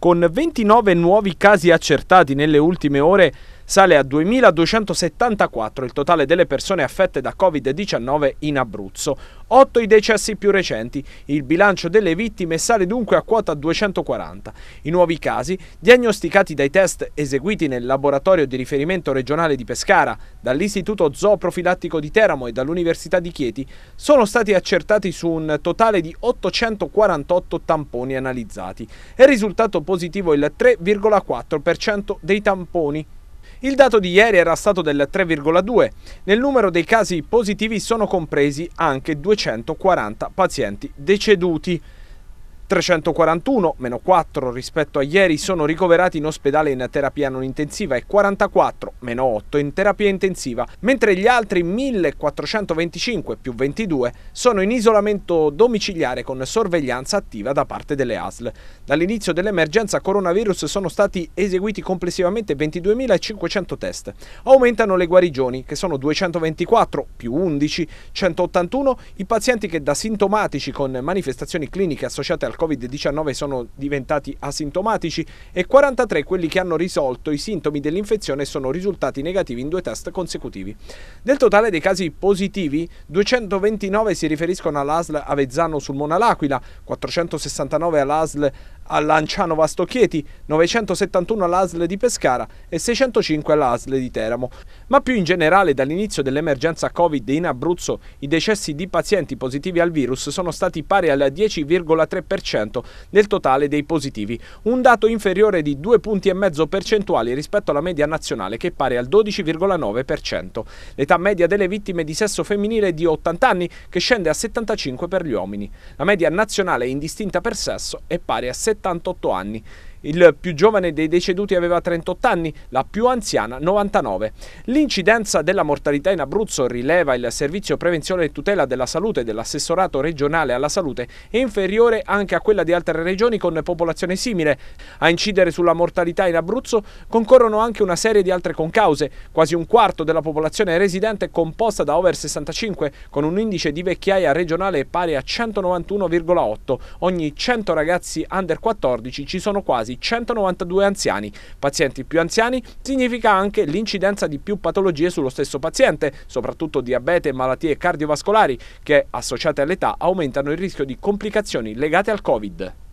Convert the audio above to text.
con 29 nuovi casi accertati nelle ultime ore Sale a 2.274 il totale delle persone affette da Covid-19 in Abruzzo. 8 i decessi più recenti. Il bilancio delle vittime sale dunque a quota 240. I nuovi casi, diagnosticati dai test eseguiti nel laboratorio di riferimento regionale di Pescara, dall'Istituto Zooprofilattico di Teramo e dall'Università di Chieti, sono stati accertati su un totale di 848 tamponi analizzati. È risultato positivo il 3,4% dei tamponi il dato di ieri era stato del 3,2. Nel numero dei casi positivi sono compresi anche 240 pazienti deceduti. 341, meno 4 rispetto a ieri, sono ricoverati in ospedale in terapia non intensiva e 44, meno 8 in terapia intensiva, mentre gli altri 1425 più 22 sono in isolamento domiciliare con sorveglianza attiva da parte delle ASL. Dall'inizio dell'emergenza coronavirus sono stati eseguiti complessivamente 22.500 test. Aumentano le guarigioni, che sono 224 più 11, 181 i pazienti che da sintomatici con manifestazioni cliniche associate al Covid-19 sono diventati asintomatici e 43 quelli che hanno risolto i sintomi dell'infezione sono risultati negativi in due test consecutivi. Del totale dei casi positivi, 229 si riferiscono all'ASL Avezzano sul Mona L'Aquila, 469 all'ASL a Lanciano Vastocchieti, 971 all'ASL di Pescara e 605 all'ASL di Teramo. Ma più in generale dall'inizio dell'emergenza Covid in Abruzzo i decessi di pazienti positivi al virus sono stati pari al 10,3% del totale dei positivi, un dato inferiore di 2 punti e mezzo percentuali rispetto alla media nazionale che è pari al 12,9%. L'età media delle vittime di sesso femminile è di 80 anni che scende a 75 per gli uomini. La media nazionale indistinta per sesso è pari a 70 78 anni. Il più giovane dei deceduti aveva 38 anni, la più anziana 99. L'incidenza della mortalità in Abruzzo, rileva il Servizio Prevenzione e Tutela della Salute dell'Assessorato regionale alla salute, è inferiore anche a quella di altre regioni con popolazione simile. A incidere sulla mortalità in Abruzzo concorrono anche una serie di altre concause. Quasi un quarto della popolazione residente è composta da over 65, con un indice di vecchiaia regionale pari a 191,8. Ogni 100 ragazzi under 14 ci sono quasi casi, 192 anziani. Pazienti più anziani significa anche l'incidenza di più patologie sullo stesso paziente, soprattutto diabete e malattie cardiovascolari, che associate all'età aumentano il rischio di complicazioni legate al Covid.